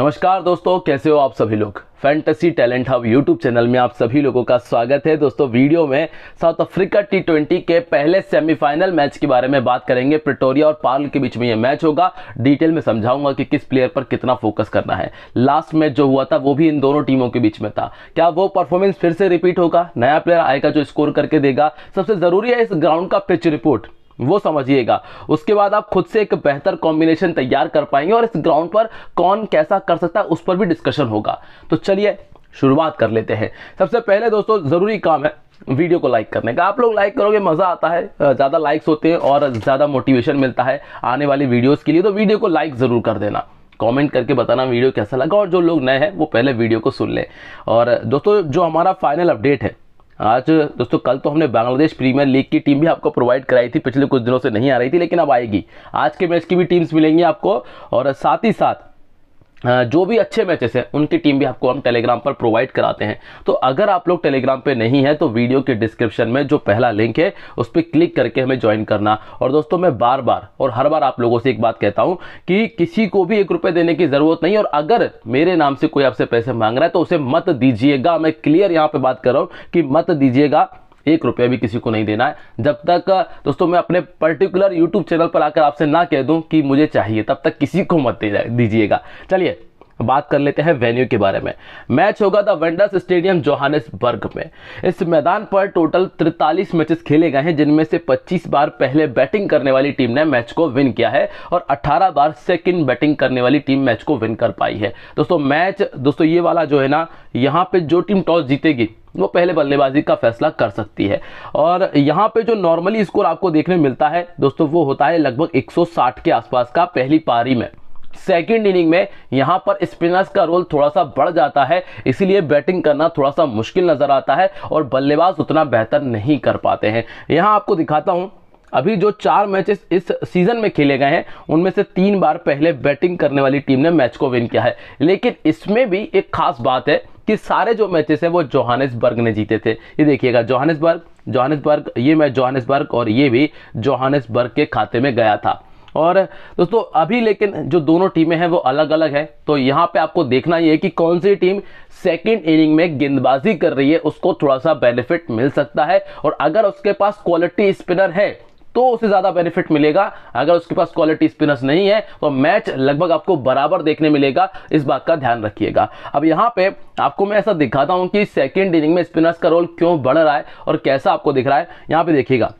नमस्कार दोस्तों कैसे हो आप सभी लोग fantasy talent hub YouTube channel में आप सभी लोगों का स्वागत है दोस्तों वीडियो में साउथ अफ्रीका टी ट्वेंटी के पहले सेमीफाइनल मैच के बारे में बात करेंगे प्रिटोरिया और पार्ल के बीच में यह मैच होगा डिटेल में समझाऊंगा कि किस प्लेयर पर कितना फोकस करना है लास्ट मैच जो हुआ था वो भी इन दोनों टीमों के बीच में था क्या वो परफॉर्मेंस फिर से रिपीट होगा नया प्लेयर आएगा जो स्कोर करके देगा सबसे ज़रूरी है इस ग्राउंड का पिच रिपोर्ट वो समझिएगा उसके बाद आप खुद से एक बेहतर कॉम्बिनेशन तैयार कर पाएंगे और इस ग्राउंड पर कौन कैसा कर सकता है उस पर भी डिस्कशन होगा तो चलिए शुरुआत कर लेते हैं सबसे पहले दोस्तों ज़रूरी काम है वीडियो को लाइक करने का आप लोग लाइक करोगे मज़ा आता है ज़्यादा लाइक्स होते हैं और ज़्यादा मोटिवेशन मिलता है आने वाली वीडियोज़ के लिए तो वीडियो को लाइक ज़रूर कर देना कमेंट करके बताना वीडियो कैसा लगा और जो लोग नए हैं वो पहले वीडियो को सुन लें और दोस्तों जो हमारा फाइनल अपडेट है आज दोस्तों कल तो हमने बांग्लादेश प्रीमियर लीग की टीम भी आपको प्रोवाइड कराई थी पिछले कुछ दिनों से नहीं आ रही थी लेकिन अब आएगी आज के मैच की भी टीम्स मिलेंगी आपको और साथ ही साथ जो भी अच्छे मैचेस हैं उनकी टीम भी आपको हम टेलीग्राम पर प्रोवाइड कराते हैं तो अगर आप लोग टेलीग्राम पे नहीं है तो वीडियो के डिस्क्रिप्शन में जो पहला लिंक है उस पर क्लिक करके हमें ज्वाइन करना और दोस्तों मैं बार बार और हर बार आप लोगों से एक बात कहता हूँ कि किसी को भी एक रुपये देने की ज़रूरत नहीं और अगर मेरे नाम से कोई आपसे पैसे मांग रहा है तो उसे मत दीजिएगा मैं क्लियर यहाँ पर बात कर रहा हूँ कि मत दीजिएगा एक रुपया भी किसी को नहीं देना है जब तक दोस्तों मैं अपने पर्टिकुलर यूट्यूब चैनल पर आकर आपसे ना कह दूँ कि मुझे चाहिए तब तक किसी को मत दीजिएगा चलिए बात कर लेते हैं वेन्यू के बारे में मैच होगा द वेंडर्स स्टेडियम जोहानिसबर्ग में इस मैदान पर टोटल 43 मैचेस खेले गए हैं जिनमें से 25 बार पहले बैटिंग करने वाली टीम ने मैच को विन किया है और 18 बार सेकंड बैटिंग करने वाली टीम मैच को विन कर पाई है दोस्तों मैच दोस्तों ये वाला जो है ना यहाँ पे जो टीम टॉस जीतेगी वो पहले बल्लेबाजी का फैसला कर सकती है और यहाँ पे जो नॉर्मली स्कोर आपको देखने मिलता है दोस्तों वो होता है लगभग 160 के आसपास का पहली पारी में सेकेंड इनिंग में यहाँ पर स्पिनर्स का रोल थोड़ा सा बढ़ जाता है इसीलिए बैटिंग करना थोड़ा सा मुश्किल नज़र आता है और बल्लेबाज उतना बेहतर नहीं कर पाते हैं यहाँ आपको दिखाता हूँ अभी जो चार मैचेस इस सीजन में खेले गए हैं उनमें से तीन बार पहले बैटिंग करने वाली टीम ने मैच को विन किया है लेकिन इसमें भी एक खास बात है कि सारे जो मैचेस हैं वो जोहानिसबर्ग ने जीते थे ये देखिएगा जोहानसबर्ग जोहानसबर्ग ये मैच जोहानसबर्ग और ये भी जोहानसबर्ग के खाते में गया था और दोस्तों अभी लेकिन जो दोनों टीमें हैं वो अलग अलग है तो यहाँ पे आपको देखना ये है कि कौन सी टीम सेकेंड इनिंग में गेंदबाजी कर रही है उसको थोड़ा सा बेनिफिट मिल सकता है और अगर उसके पास क्वालिटी स्पिनर है तो उसे ज़्यादा बेनिफिट मिलेगा अगर उसके पास क्वालिटी स्पिनर्स नहीं है तो मैच लगभग आपको बराबर देखने मिलेगा इस बात का ध्यान रखिएगा अब यहाँ पे आपको मैं ऐसा दिखाता हूं कि सेकेंड इनिंग में स्पिनर्स का रोल क्यों बढ़ रहा है और कैसा आपको दिख रहा है यहां पर देखिएगा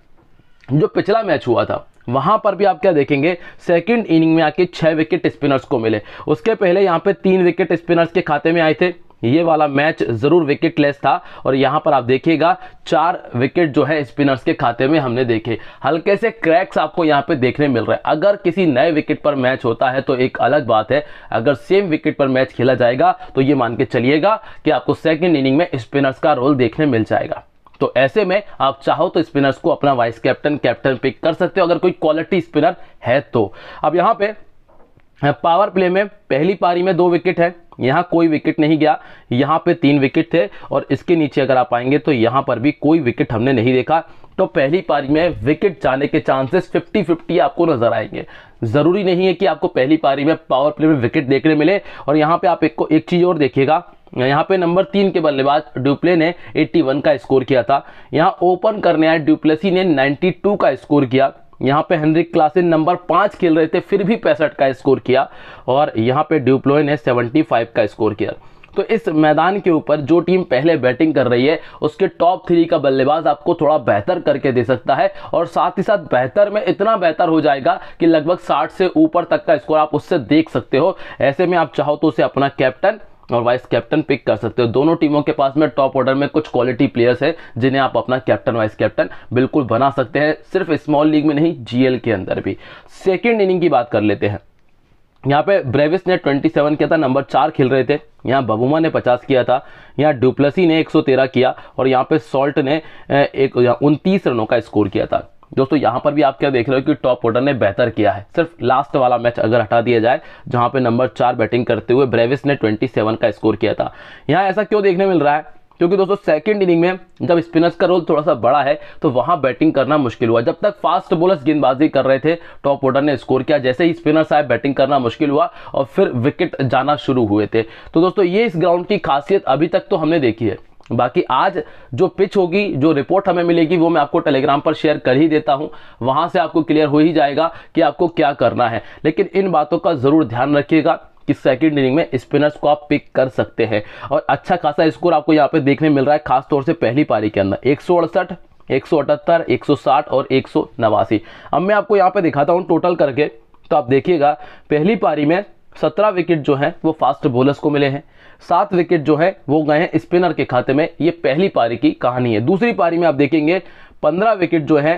जो पिछला मैच हुआ था वहां पर भी आप क्या देखेंगे सेकंड इनिंग में आके छह विकेट स्पिनर्स को मिले उसके पहले यहाँ पे तीन विकेट स्पिनर्स के खाते में आए थे ये वाला मैच ज़रूर विकेट लेस था और यहां पर आप देखिएगा चार विकेट जो है स्पिनर्स के खाते में हमने देखे हल्के से क्रैक्स आपको यहां पे देखने मिल रहे हैं अगर किसी नए विकेट पर मैच होता है तो एक अलग बात है अगर सेम विकेट पर मैच खेला जाएगा तो ये मान के चलिएगा कि आपको सेकेंड इनिंग में स्पिनर्स का रोल देखने मिल जाएगा तो ऐसे में आप चाहो तो स्पिनर्स को अपना वाइस कैप्टन कैप्टन पिक कर सकते हो अगर कोई क्वालिटी स्पिनर है तो अब यहां पर पावर प्ले में पहली पारी में दो विकेट है यहाँ कोई विकेट नहीं गया यहाँ पे तीन विकेट थे और इसके नीचे अगर आप आएंगे तो यहाँ पर भी कोई विकेट हमने नहीं देखा तो पहली पारी में विकेट जाने के चांसेस 50-50 आपको नजर आएंगे ज़रूरी नहीं है कि आपको पहली पारी में पावर प्ले में विकेट देखने मिले और यहाँ पे आप एक को एक चीज़ और देखिएगा यहाँ पे नंबर तीन के बल्लेबाज ड्यूप्ले ने एट्टी का स्कोर किया था यहाँ ओपन करने आए ड्यूप्लेसी ने 92 का स्कोर किया यहाँ पे हेनरिक क्लासिन नंबर पाँच खेल रहे थे फिर भी पैंसठ का स्कोर किया और यहाँ पे ड्यूप्लोय ने फाइव का स्कोर किया तो इस मैदान के ऊपर जो टीम पहले बैटिंग कर रही है उसके टॉप थ्री का बल्लेबाज आपको थोड़ा बेहतर करके दे सकता है और साथ ही साथ बेहतर में इतना बेहतर हो जाएगा कि लगभग साठ से ऊपर तक का स्कोर आप उससे देख सकते हो ऐसे में आप चाहो तो उसे अपना कैप्टन और वाइस कैप्टन पिक कर सकते हो दोनों टीमों के पास में टॉप ऑर्डर में कुछ क्वालिटी प्लेयर्स है जिन्हें आप अपना कैप्टन वाइस कैप्टन बिल्कुल बना सकते हैं सिर्फ स्मॉल लीग में नहीं जीएल के अंदर भी सेकेंड इनिंग की बात कर लेते हैं यहाँ पे ब्रेविस ने 27 किया था नंबर चार खेल रहे थे यहाँ बबुमा ने 50 किया था यहाँ डुप्लसी ने 113 किया और यहाँ पे सॉल्ट ने एक उनतीस रनों का स्कोर किया था दोस्तों यहाँ पर भी आप क्या देख रहे हो कि टॉप ऑर्डर ने बेहतर किया है सिर्फ लास्ट वाला मैच अगर हटा दिया जाए जहाँ पे नंबर चार बैटिंग करते हुए ब्रेविस ने 27 का स्कोर किया था यहाँ ऐसा क्यों देखने मिल रहा है क्योंकि दोस्तों सेकंड इनिंग में जब स्पिनर्स का रोल थोड़ा सा बड़ा है तो वहां बैटिंग करना मुश्किल हुआ जब तक फास्ट बॉलर्स गेंदबाजी कर रहे थे टॉप ऑर्डर ने स्कोर किया जैसे ही स्पिनर्स आए बैटिंग करना मुश्किल हुआ और फिर विकेट जाना शुरू हुए थे तो दोस्तों ये इस ग्राउंड की खासियत अभी तक तो हमने देखी है बाकी आज जो पिच होगी जो रिपोर्ट हमें मिलेगी वो मैं आपको टेलीग्राम पर शेयर कर ही देता हूं वहां से आपको क्लियर हो ही जाएगा कि आपको क्या करना है लेकिन इन बातों का ज़रूर ध्यान रखिएगा कि सेकंड इनिंग में स्पिनर्स को आप पिक कर सकते हैं और अच्छा खासा स्कोर आपको यहाँ पे देखने मिल रहा है खासतौर से पहली पारी के अंदर एक सौ अड़सठ एक सौ अठहत्तर एक सौ साठ और एक सौ नवासी अब मैं आपको यहाँ पे दिखाता हूँ टोटल करके तो आप देखिएगा पहली पारी में सत्रह विकेट जो हैं वो फास्ट बॉलर्स को मिले हैं सात विकेट जो है वो गए हैं स्पिनर के खाते में ये पहली पारी की कहानी है दूसरी पारी में आप देखेंगे पंद्रह विकेट जो है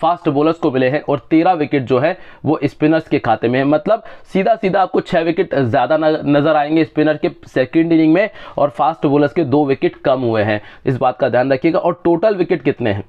फास्ट बॉलर्स को मिले हैं और तेरह विकेट जो है वो स्पिनर्स के खाते में है मतलब सीधा सीधा आपको छः विकेट ज़्यादा नज़र आएंगे स्पिनर के सेकंड इनिंग में और फास्ट बॉलर्स के दो विकेट कम हुए हैं इस बात का ध्यान रखिएगा और टोटल विकेट कितने हैं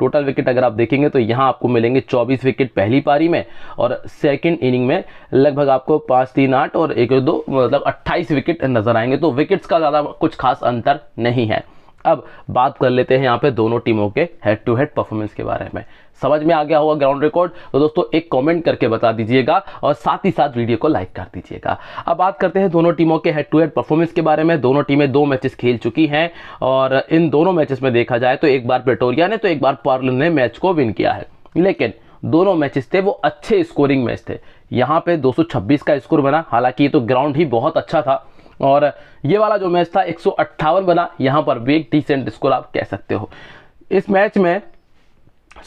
टोटल विकेट अगर आप देखेंगे तो यहाँ आपको मिलेंगे 24 विकेट पहली पारी में और सेकंड इनिंग में लगभग आपको पाँच तीन आठ और एक दो मतलब 28 विकेट नजर आएंगे तो विकेट्स का ज़्यादा कुछ खास अंतर नहीं है अब बात कर लेते हैं यहाँ पे दोनों टीमों के हेड टू हेड परफॉर्मेंस के बारे में समझ में आ गया होगा ग्राउंड रिकॉर्ड तो दोस्तों एक कमेंट करके बता दीजिएगा और साथ ही साथ वीडियो को लाइक कर दीजिएगा अब बात करते हैं दोनों टीमों के हेड टू हेड परफॉर्मेंस के बारे में दोनों टीमें दो मैचेस खेल चुकी हैं और इन दोनों मैचेस में देखा जाए तो एक बार पेटोरिया ने तो एक बार पार्ल ने मैच को विन किया है लेकिन दोनों मैचेस थे वो अच्छे स्कोरिंग मैच थे यहाँ पे 226 का स्कोर बना हालांकि ये तो ग्राउंड ही बहुत अच्छा था और ये वाला जो मैच था एक बना यहाँ पर वेग डी डिसेंट स्कोर आप कह सकते हो इस मैच में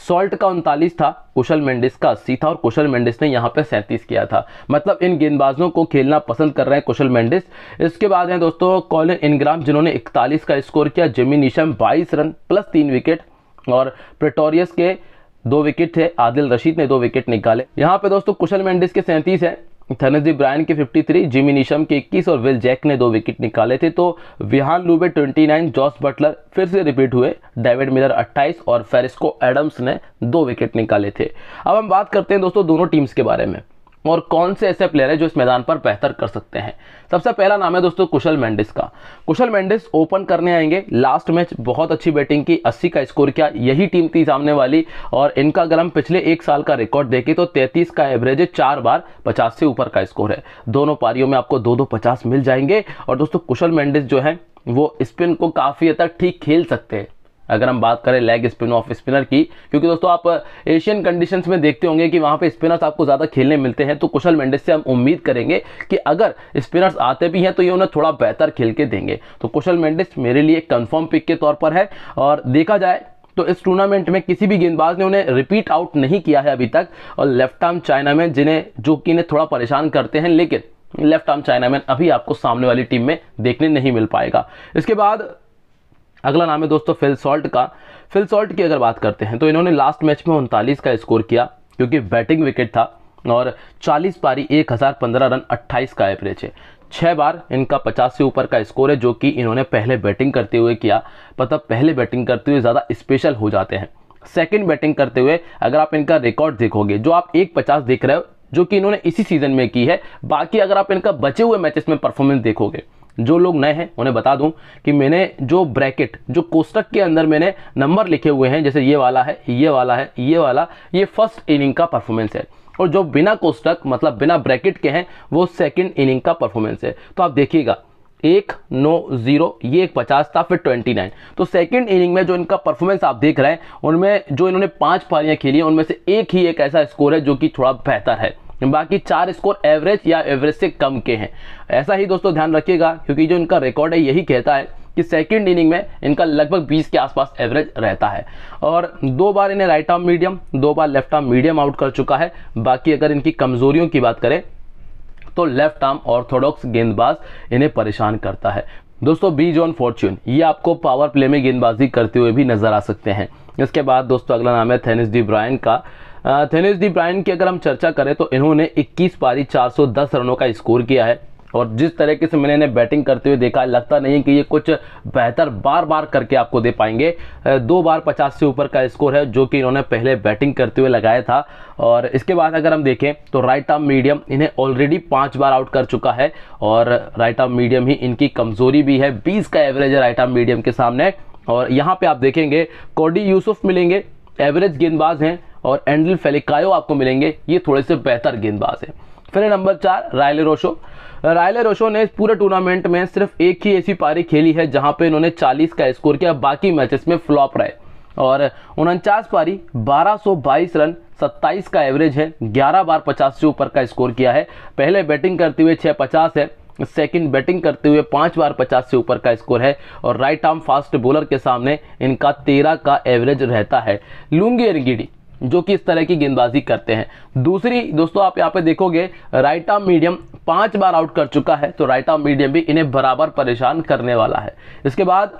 सॉल्ट का उनतालीस था कुशल मेंडिस का अस्सी था और कुशल मेंडिस ने यहाँ पे सैंतीस किया था मतलब इन गेंदबाजों को खेलना पसंद कर रहे हैं कुशल मेंडिस इसके बाद हैं दोस्तों कॉलिन इनग्राम जिन्होंने इकतालीस का स्कोर किया जिमी निशम बाईस रन प्लस तीन विकेट और प्रिटोरियस के दो विकेट थे आदिल रशीद ने दो विकेट निकाले यहाँ पे दोस्तों कुशल मेंडिस के सैंतीस हैं थनजी ब्रायन के 53, जिमी निशम के 21 और विल जैक ने दो विकेट निकाले थे तो विहान लूबे 29, जॉस बटलर फिर से रिपीट हुए डेविड मिलर 28 और फेरिस्को एडम्स ने दो विकेट निकाले थे अब हम बात करते हैं दोस्तों दोनों टीम्स के बारे में और कौन से ऐसे प्लेयर है जो इस मैदान पर बेहतर कर सकते हैं सबसे पहला नाम है दोस्तों कुशल मेंडिस का कुशल मेंडिस ओपन करने आएंगे लास्ट मैच बहुत अच्छी बैटिंग की 80 का स्कोर किया यही टीम थी सामने वाली और इनका अगर हम पिछले एक साल का रिकॉर्ड देखें तो 33 का एवरेज है चार बार 50 से ऊपर का स्कोर है दोनों पारियों में आपको दो दो पचास मिल जाएंगे और दोस्तों कुशल मेंडिस जो है वो स्पिन को काफ़ी हद तक ठीक खेल सकते हैं अगर हम बात करें लेग स्पिन ऑफ स्पिनर की क्योंकि दोस्तों आप एशियन कंडीशंस में देखते होंगे कि वहाँ पे स्पिनर्स आपको ज़्यादा खेलने मिलते हैं तो कुशल मेंडिस से हम उम्मीद करेंगे कि अगर स्पिनर्स आते भी हैं तो ये उन्हें थोड़ा बेहतर खेल के देंगे तो कुशल मेंडिस मेरे लिए कन्फर्म पिक के तौर पर है और देखा जाए तो इस टूर्नामेंट में किसी भी गेंदबाज ने उन्हें रिपीट आउट नहीं किया है अभी तक और लेफ्ट आर्म चाइना में जिन्हें जो कि इन्हें थोड़ा परेशान करते हैं लेकिन लेफ्ट आर्म चाइनामैन अभी आपको सामने वाली टीम में देखने नहीं मिल पाएगा इसके बाद अगला नाम है दोस्तों फिल सॉल्ट का फिल सॉल्ट की अगर बात करते हैं तो इन्होंने लास्ट मैच में उनतालीस का स्कोर किया क्योंकि बैटिंग विकेट था और 40 पारी 1015 रन 28 का एवरेज है छः बार इनका 50 से ऊपर का स्कोर है जो कि इन्होंने पहले बैटिंग करते हुए किया मतलब पहले बैटिंग करते हुए ज़्यादा स्पेशल हो जाते हैं सेकंड बैटिंग करते हुए अगर आप इनका रिकॉर्ड देखोगे जो आप एक पचास देख रहे हो जो कि इन्होंने इसी सीज़न में की है बाकी अगर आप इनका बचे हुए मैचेस में परफॉर्मेंस देखोगे जो लोग नए हैं उन्हें बता दूं कि मैंने जो ब्रैकेट जो कोष्टक के अंदर मैंने नंबर लिखे हुए हैं जैसे ये वाला है ये वाला है ये वाला ये फर्स्ट इनिंग का परफॉर्मेंस है और जो बिना कोष्टक मतलब बिना ब्रैकेट के हैं वो सेकेंड इनिंग का परफॉर्मेंस है तो आप देखिएगा एक नौ जीरो ये एक पचास था फिर ट्वेंटी नाइन तो सेकंड इनिंग में जो इनका परफॉर्मेंस आप देख रहे हैं उनमें जो इन्होंने पांच पारियां खेली हैं उनमें से एक ही एक ऐसा स्कोर है जो कि थोड़ा बेहतर है बाकी चार स्कोर एवरेज या एवरेज से कम के हैं ऐसा ही दोस्तों ध्यान रखिएगा क्योंकि जो इनका रिकॉर्ड है यही कहता है कि सेकेंड इनिंग में इनका लगभग 20 के आसपास एवरेज रहता है और दो बार इन्हें राइट आर्म मीडियम दो बार लेफ्ट आर्म मीडियम आउट कर चुका है बाकी अगर इनकी कमजोरियों की बात करें तो लेफ्ट आर्म ऑर्थोडॉक्स गेंदबाज इन्हें परेशान करता है दोस्तों बी जॉन फॉर्च्यून ये आपको पावर प्ले में गेंदबाजी करते हुए भी नजर आ सकते हैं इसके बाद दोस्तों अगला नाम है थेनिस डी ब्रायन का थेनेस डी ब्रायन की अगर हम चर्चा करें तो इन्होंने 21 पारी 410 रनों का स्कोर किया है और जिस तरीके से मैंने इन्हें बैटिंग करते हुए देखा लगता नहीं कि ये कुछ बेहतर बार बार करके आपको दे पाएंगे दो बार पचास से ऊपर का स्कोर है जो कि इन्होंने पहले बैटिंग करते हुए लगाया था और इसके बाद अगर हम देखें तो राइट आर्म मीडियम इन्हें ऑलरेडी पाँच बार आउट कर चुका है और राइट आर्म मीडियम ही इनकी कमज़ोरी भी है बीस का एवरेज है राइट आर्म मीडियम के सामने और यहाँ पे आप देखेंगे कॉडी यूसुफ मिलेंगे एवरेज गेंदबाज हैं और एंडल फेलिकायो आपको मिलेंगे ये थोड़े से बेहतर गेंदबाज है फिर नंबर चार रायले रोशो रायले रोशो ने इस पूरे टूर्नामेंट में सिर्फ एक ही ऐसी पारी खेली है जहां पे इन्होंने 40 का स्कोर किया बाकी मैचेस में फ्लॉप रहे और उनचास पारी 1222 रन 27 का एवरेज है 11 बार 50 से ऊपर का स्कोर किया है पहले बैटिंग करते हुए 650 है सेकंड बैटिंग करते हुए पाँच बार पचास से ऊपर का स्कोर है और राइट आर्म फास्ट बॉलर के सामने इनका तेरह का एवरेज रहता है लूंगी एनगिडी जो कि इस तरह की गेंदबाजी करते हैं दूसरी दोस्तों आप यहाँ पे देखोगे राइट आर्म मीडियम पांच बार आउट कर चुका है तो राइट आर्म मीडियम भी इन्हें बराबर परेशान करने वाला है इसके बाद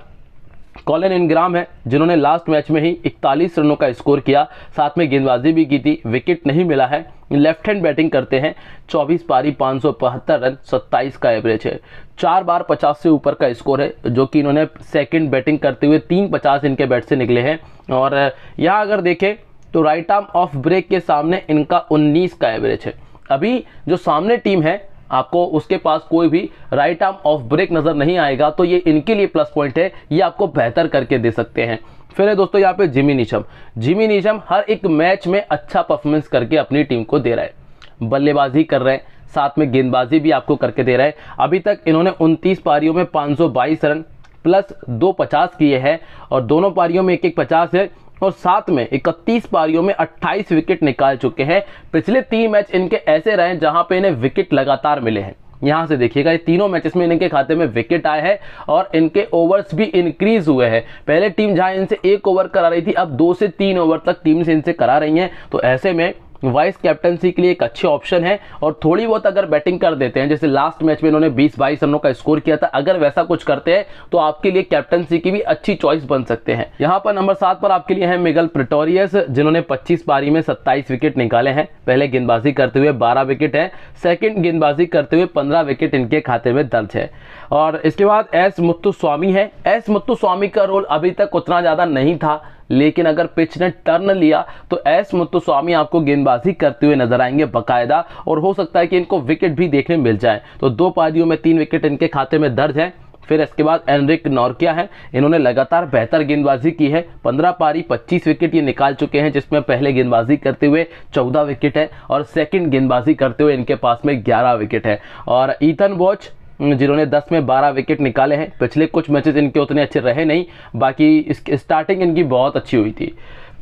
कॉलन इनग्राम है जिन्होंने लास्ट मैच में ही 41 रनों का स्कोर किया साथ में गेंदबाजी भी की थी विकेट नहीं मिला है लेफ्ट हैंड बैटिंग करते हैं 24 पारी पाँच रन 27 का एवरेज है चार बार 50 से ऊपर का स्कोर है जो कि इन्होंने सेकंड बैटिंग करते हुए तीन पचास इनके बैट से निकले हैं और यहाँ अगर देखें तो राइट आर्म ऑफ ब्रेक के सामने इनका 19 का एवरेज है अभी जो सामने टीम है आपको उसके पास कोई भी राइट आर्म ऑफ ब्रेक नज़र नहीं आएगा तो ये इनके लिए प्लस पॉइंट है ये आपको बेहतर करके दे सकते हैं फिर है दोस्तों यहाँ पे जिमी निशम जिमी निशम हर एक मैच में अच्छा परफॉर्मेंस करके अपनी टीम को दे रहा है बल्लेबाजी कर रहे हैं साथ में गेंदबाजी भी आपको करके दे रहा है अभी तक इन्होंने उनतीस पारियों में 522 रन प्लस दो पचास किए हैं और दोनों पारियों में एक एक पचास है और साथ में 31 पारियों में 28 विकेट निकाल चुके हैं पिछले तीन मैच इनके ऐसे रहे जहां पे इन्हें विकेट लगातार मिले हैं यहां से देखिएगा ये तीनों मैचेस में इनके खाते में विकेट आए हैं और इनके ओवर्स भी इंक्रीज हुए हैं पहले टीम जहां इनसे एक ओवर करा रही थी अब दो से तीन ओवर तक टीम से इनसे करा रही है तो ऐसे में वाइस कैप्टनसी के लिए एक अच्छे ऑप्शन है और थोड़ी बहुत अगर बैटिंग कर देते हैं जैसे लास्ट मैच में इन्होंने 20 बाईस रनों का स्कोर किया था अगर वैसा कुछ करते हैं तो आपके लिए कैप्टनसी की भी अच्छी चॉइस बन सकते हैं यहाँ पर नंबर सात पर आपके लिए है मिगल प्रिटोरियस जिन्होंने पच्चीस पारी में सत्ताईस विकेट निकाले हैं पहले गेंदबाजी करते हुए बारह विकेट है सेकेंड गेंदबाजी करते हुए पंद्रह विकेट इनके खाते में दर्ज है और इसके बाद एस मुत्तु स्वामी है एस मुत्तु स्वामी का रोल अभी तक उतना ज़्यादा नहीं था लेकिन अगर पिच ने टर्न लिया तो एस मुत्तुस्वामी आपको गेंदबाजी करते हुए नजर आएंगे बकायदा और हो सकता है कि इनको विकेट भी देखने मिल जाए तो दो पारियों में तीन विकेट इनके खाते में दर्ज है फिर इसके बाद एनरिक नॉर्किया है इन्होंने लगातार बेहतर गेंदबाजी की है 15 पारी 25 विकेट ये निकाल चुके हैं जिसमें पहले गेंदबाजी करते हुए 14 विकेट है और सेकंड गेंदबाजी करते हुए इनके पास में 11 विकेट है और ईथन वॉच जिन्होंने 10 में 12 विकेट निकाले हैं पिछले कुछ मैचेस इनके उतने अच्छे रहे नहीं बाकी इस स्टार्टिंग इनकी बहुत अच्छी हुई थी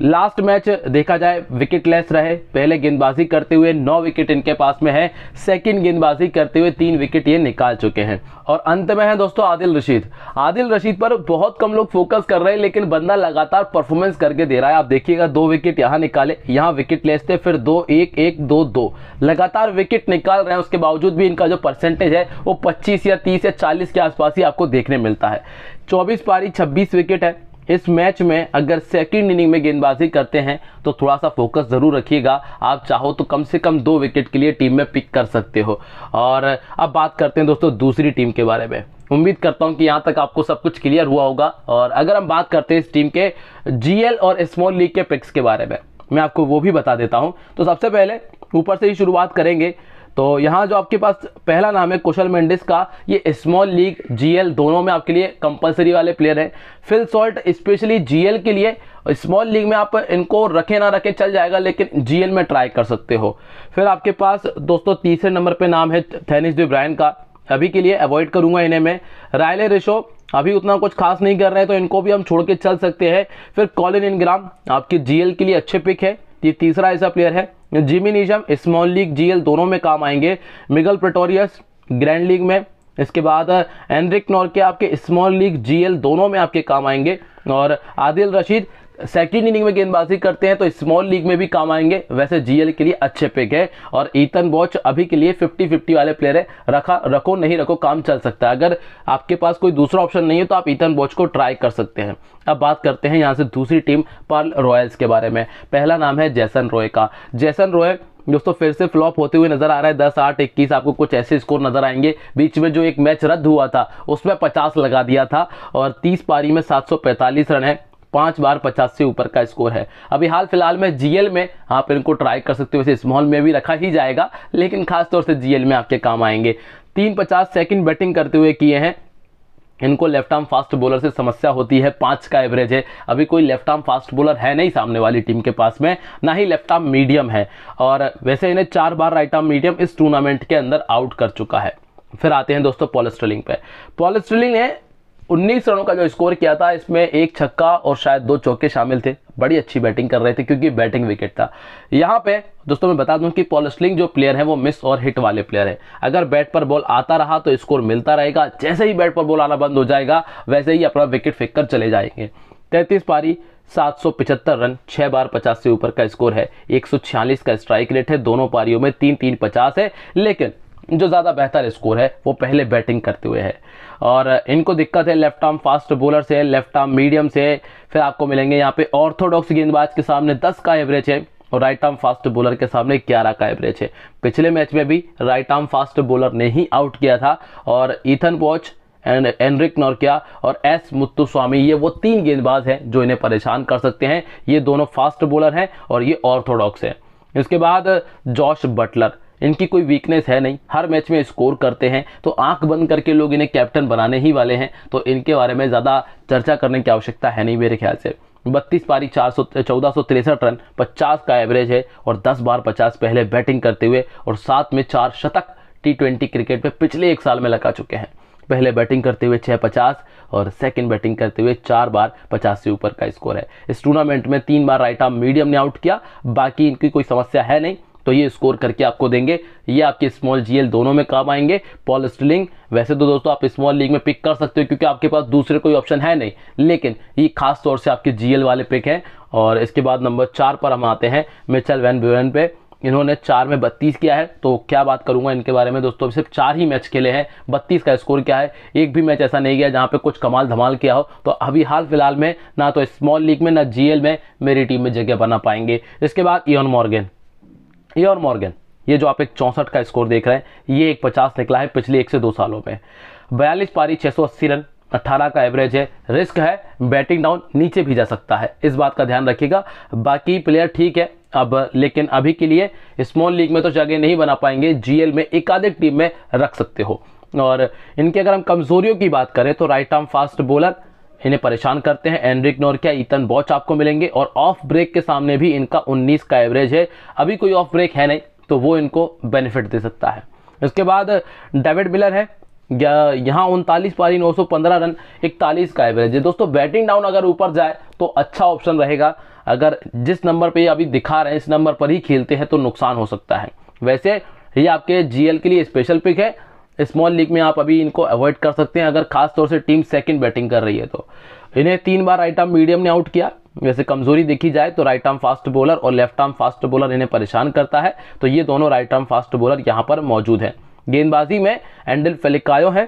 लास्ट मैच देखा जाए विकेट लेस रहे पहले गेंदबाजी करते हुए नौ विकेट इनके पास में है सेकंड गेंदबाजी करते हुए तीन विकेट ये निकाल चुके हैं और अंत में है दोस्तों आदिल रशीद आदिल रशीद पर बहुत कम लोग फोकस कर रहे हैं लेकिन बंदा लगातार परफॉर्मेंस करके दे रहा है आप देखिएगा दो विकेट यहाँ निकाले यहाँ विकेट लेस थे फिर दो एक एक दो दो लगातार विकेट निकाल रहे हैं उसके बावजूद भी इनका जो परसेंटेज है वो पच्चीस या तीस या चालीस के आसपास ही आपको देखने मिलता है चौबीस पारी छब्बीस विकेट है इस मैच में अगर सेकंड इनिंग में गेंदबाजी करते हैं तो थोड़ा सा फोकस ज़रूर रखिएगा आप चाहो तो कम से कम दो विकेट के लिए टीम में पिक कर सकते हो और अब बात करते हैं दोस्तों दूसरी टीम के बारे में उम्मीद करता हूँ कि यहाँ तक आपको सब कुछ क्लियर हुआ होगा और अगर हम बात करते हैं इस टीम के जी और स्मॉल लीग के पिक्स के बारे में मैं आपको वो भी बता देता हूँ तो सबसे पहले ऊपर से ही शुरुआत करेंगे तो यहाँ जो आपके पास पहला नाम है कुशल मेंडिस का ये स्मॉल लीग जीएल दोनों में आपके लिए कंपलसरी वाले प्लेयर हैं फिल सॉल्ट स्पेशली जीएल के लिए स्मॉल लीग में आप इनको रखे ना रखे चल जाएगा लेकिन जीएल में ट्राई कर सकते हो फिर आपके पास दोस्तों तीसरे नंबर पर नाम है थैनिस ब्रायन का अभी के लिए अवॉइड करूंगा इन्हें मैं रायले रिशो अभी उतना कुछ खास नहीं कर रहे हैं तो इनको भी हम छोड़ के चल सकते हैं फिर कॉलिन इनग्राम आपके जीएल के लिए अच्छे पिक है ये तीसरा ऐसा प्लेयर है Jimmy Neesham small league GL दोनों में काम आएंगे मिगल प्रटोरियस ग्रैंड लीग में इसके बाद एनरिक नॉर्के आपके स्मॉल लीग जीएल दोनों में आपके काम आएंगे और आदिल रशीद सेकेंड इनिंग में गेंदबाजी करते हैं तो स्मॉल लीग में भी काम आएंगे वैसे जीएल के लिए अच्छे पिक है और ईतन बॉच अभी के लिए 50-50 वाले प्लेयर है रखा रखो नहीं रखो काम चल सकता है अगर आपके पास कोई दूसरा ऑप्शन नहीं है तो आप ईतन बॉच को ट्राई कर सकते हैं अब बात करते हैं यहाँ से दूसरी टीम पर्ल रॉयल्स के बारे में पहला नाम है जैसन रॉय का जैसन रॉय दोस्तों फिर से फ्लॉप होते हुए नजर आ रहा है दस आठ इक्कीस आपको कुछ ऐसे स्कोर नजर आएंगे बीच में जो एक मैच रद्द हुआ था उसमें पचास लगा दिया था और तीस पारी में सात सौ पैंतालीस रन है पांच बार पचास से ऊपर का स्कोर है अभी हाल फिलहाल में जीएल में आप इनको ट्राई कर सकते हो वैसे स्मॉल में भी रखा ही जाएगा लेकिन खासतौर से जीएल में आपके काम आएंगे तीन पचास सेकेंड बैटिंग करते हुए किए हैं इनको लेफ्ट आर्म फास्ट बॉलर से समस्या होती है पाँच का एवरेज है अभी कोई लेफ्ट आर्म फास्ट बॉलर है नहीं सामने वाली टीम के पास में ना ही लेफ्ट आर्म मीडियम है और वैसे इन्हें चार बार राइट आर्म मीडियम इस टूर्नामेंट के अंदर आउट कर चुका है फिर आते हैं दोस्तों पॉल पे पॉल ने 19 रनों का जो स्कोर किया था इसमें एक छक्का और शायद दो चौके शामिल थे बड़ी अच्छी बैटिंग कर रहे थे क्योंकि बैटिंग विकेट था यहाँ पे दोस्तों मैं बता दूं कि पॉलिस्लिंग जो प्लेयर है वो मिस और हिट वाले प्लेयर है अगर बैट पर बॉल आता रहा तो स्कोर मिलता रहेगा जैसे ही बैट पर बॉल आना बंद हो जाएगा वैसे ही अपना विकेट फेंक कर चले जाएंगे तैंतीस पारी सात रन छः बार पचास से ऊपर का स्कोर है एक का स्ट्राइक रेट है दोनों पारियों में तीन तीन पचास है लेकिन जो ज़्यादा बेहतर स्कोर है वो पहले बैटिंग करते हुए है और इनको दिक्कत है लेफ्ट आर्म फास्ट बॉलर से लेफ्ट आर्म मीडियम से फिर आपको मिलेंगे यहाँ पे ऑर्थोडॉक्स गेंदबाज के सामने दस का एवरेज है और राइट आर्म फास्ट बॉलर के सामने 11 का एवरेज है पिछले मैच में भी राइट आर्म फास्ट बॉलर ने ही आउट किया था और ईथन वॉच एंड एनरिक नौरकिया और एस मुत्तुस्वामी ये वो तीन गेंदबाज हैं जो इन्हें परेशान कर सकते हैं ये दोनों फास्ट बॉलर हैं और ये ऑर्थोडॉक्स हैं इसके बाद जॉश बटलर इनकी कोई वीकनेस है नहीं हर मैच में स्कोर करते हैं तो आंख बंद करके लोग इन्हें कैप्टन बनाने ही वाले हैं तो इनके बारे में ज़्यादा चर्चा करने की आवश्यकता है नहीं मेरे ख्याल से बत्तीस पारी चार सौ चौदह सौ तिरसठ रन पचास का एवरेज है और दस बार पचास पहले बैटिंग करते हुए और साथ में चार शतक टी ट्वेंटी क्रिकेट में पिछले एक साल में लगा चुके हैं पहले बैटिंग करते हुए छः पचास और सेकंड बैटिंग करते हुए चार बार पचास से ऊपर का स्कोर है इस टूर्नामेंट में तीन बार राइट आर्म मीडियम ने आउट किया बाकी इनकी कोई समस्या है नहीं तो ये स्कोर करके आपको देंगे ये आपके स्मॉल जीएल दोनों में काम आएंगे पॉल स्टिलिंग वैसे तो दोस्तों आप स्मॉल लीग में पिक कर सकते हो क्योंकि आपके पास दूसरे कोई ऑप्शन है नहीं लेकिन ये खास तौर से आपके जीएल वाले पिक हैं और इसके बाद नंबर चार पर हम आते हैं मिचल वैन ब्यूरन पे इन्होंने चार में बत्तीस किया है तो क्या बात करूंगा इनके बारे में दोस्तों सिर्फ चार ही मैच खेले हैं बत्तीस का स्कोर क्या है एक भी मैच ऐसा नहीं गया जहाँ पे कुछ कमाल धमाल किया हो तो अभी हाल फिलहाल में ना तो स्मॉल लीग में ना जीएल में मेरी टीम में जगह बना पाएंगे इसके बाद इन मॉर्गेन एयर मॉर्गन ये जो आप एक चौंसठ का स्कोर देख रहे हैं ये एक पचास निकला है पिछले एक से दो सालों में बयालीस पारी 680 रन 18 का एवरेज है रिस्क है बैटिंग डाउन नीचे भी जा सकता है इस बात का ध्यान रखिएगा बाकी प्लेयर ठीक है अब लेकिन अभी के लिए स्मॉल लीग में तो जगह नहीं बना पाएंगे जीएल में एकाधिक टीम में रख सकते हो और इनके अगर हम कमज़ोरियों की बात करें तो राइट आर्म फास्ट बॉलर इन्हें परेशान करते हैं एनरिक नोरकिया इतन बॉच आपको मिलेंगे और ऑफ ब्रेक के सामने भी इनका 19 का एवरेज है अभी कोई ऑफ ब्रेक है नहीं तो वो इनको बेनिफिट दे सकता है इसके बाद डेविड मिलर है यहाँ उनतालीस पारी 915 रन इकतालीस का एवरेज है दोस्तों बैटिंग डाउन अगर ऊपर जाए तो अच्छा ऑप्शन रहेगा अगर जिस नंबर पे अभी दिखा रहे हैं इस नंबर पर ही खेलते हैं तो नुकसान हो सकता है वैसे ये आपके जीएल के लिए स्पेशल पिक है स्मॉल लीग में आप अभी इनको अवॉइड कर सकते हैं अगर खास तौर से टीम सेकंड बैटिंग कर रही है तो इन्हें तीन बार राइट आर्म मीडियम ने आउट किया वैसे कमजोरी देखी जाए तो राइट आर्म फास्ट बॉलर और लेफ्ट आर्म फास्ट बॉलर इन्हें परेशान करता है तो ये दोनों राइट आर्म फास्ट बॉलर यहाँ पर मौजूद हैं गेंदबाजी में एंडल फेलिकायो है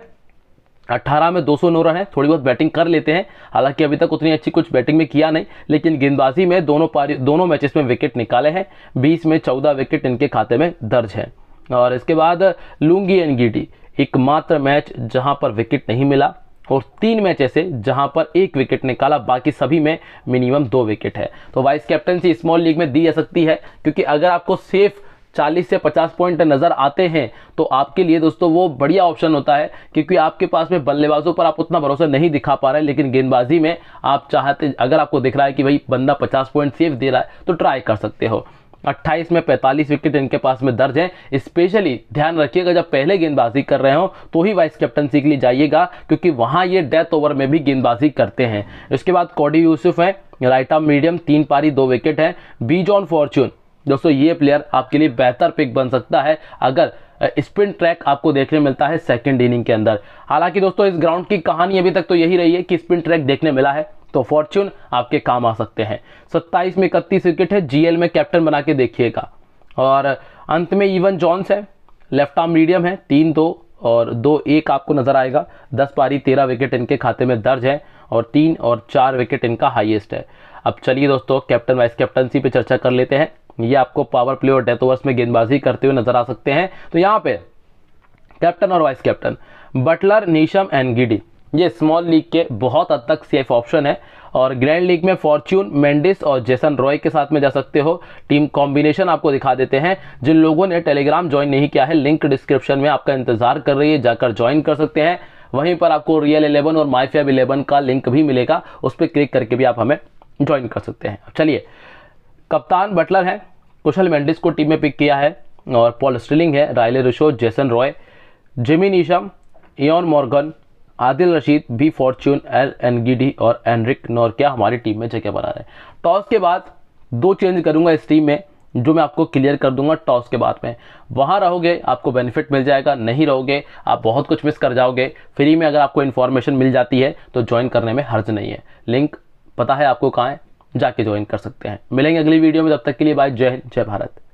18 में 209 रन है थोड़ी बहुत बैटिंग कर लेते हैं हालांकि अभी तक उतनी अच्छी कुछ बैटिंग में किया नहीं लेकिन गेंदबाजी में दोनों पारी दोनों मैचेस में विकेट निकाले हैं 20 में 14 विकेट इनके खाते में दर्ज है और इसके बाद लुंगी एंड गिडी एकमात्र मैच जहां पर विकेट नहीं मिला और तीन मैच ऐसे जहां पर एक विकेट निकाला बाकी सभी में मिनिमम दो विकेट है तो वाइस कैप्टनसी स्मॉल लीग में दी जा सकती है क्योंकि अगर आपको सेफ 40 से 50 पॉइंट नज़र आते हैं तो आपके लिए दोस्तों वो बढ़िया ऑप्शन होता है क्योंकि आपके पास में बल्लेबाजों पर आप उतना भरोसा नहीं दिखा पा रहे हैं लेकिन गेंदबाजी में आप चाहते अगर आपको दिख रहा है कि भाई बंदा 50 पॉइंट सेफ दे रहा है तो ट्राई कर सकते हो अट्ठाईस में पैंतालीस विकेट इनके पास में दर्ज हैं स्पेशली ध्यान रखिएगा जब पहले गेंदबाजी कर रहे हो तो ही वाइस कैप्टनसी के लिए जाइएगा क्योंकि वहाँ ये डेथ ओवर में भी गेंदबाजी करते हैं इसके बाद कॉडी यूसुफ है राइट आर्म मीडियम तीन पारी दो विकेट हैं बी जॉन फॉर्च्यून दोस्तों ये प्लेयर आपके लिए बेहतर पिक बन सकता है अगर स्पिन ट्रैक आपको देखने मिलता है सेकेंड इनिंग के अंदर हालांकि दोस्तों इस ग्राउंड की कहानी अभी तक तो यही रही है कि स्पिन ट्रैक देखने मिला है तो फॉर्च्यून आपके काम आ सकते हैं सत्ताईस में इकतीस विकेट है जीएल में कैप्टन बना के देखिएगा और अंत में इवन जॉन्स है लेफ्ट आर्म मीडियम है तीन दो और दो एक आपको नज़र आएगा दस पारी तेरह विकेट इनके खाते में दर्ज है और तीन और चार विकेट इनका हाइएस्ट है अब चलिए दोस्तों कैप्टन वाइस कैप्टनसी पर चर्चा कर लेते हैं ये आपको पावर प्ले और डेथ ओवर्स में गेंदबाजी करते हुए नजर आ सकते हैं तो यहाँ पे कैप्टन और vice captain Buttler Neesham Ngidi ये स्मॉल लीग के बहुत हद तक सेफ ऑप्शन है और ग्रैंड लीग में फॉर्च्यून मेंडिस और जेसन रॉय के साथ में जा सकते हो टीम कॉम्बिनेशन आपको दिखा देते हैं जिन लोगों ने टेलीग्राम ज्वाइन नहीं किया है लिंक डिस्क्रिप्शन में आपका इंतजार कर रही है जाकर ज्वाइन कर सकते हैं वहीं पर आपको रियल इलेवन और माइफिया इलेवन का लिंक भी मिलेगा उस पर क्लिक करके भी आप हमें ज्वाइन कर सकते हैं चलिए कप्तान बटलर हैं कुशल मेंडिस को टीम में पिक किया है और पॉल स्टिलिंग है Rilee Rossouw Jason Roy Jimmy Neesham Eoin Morgan Adil Rashid B Fortuin L Ngidi और एनरिक क्या हमारी टीम में जगह बना रहे हैं टॉस के बाद दो चेंज करूंगा इस टीम में जो मैं आपको क्लियर कर दूंगा टॉस के बाद में वहाँ रहोगे आपको बेनिफिट मिल जाएगा नहीं रहोगे आप बहुत कुछ मिस कर जाओगे फ्री में अगर आपको इन्फॉर्मेशन मिल जाती है तो ज्वाइन करने में हर्ज नहीं है लिंक पता है आपको कहाँ है जाके ज्वाइन कर सकते हैं मिलेंगे अगली वीडियो में तब तक के लिए बाय जय हिंद जय भारत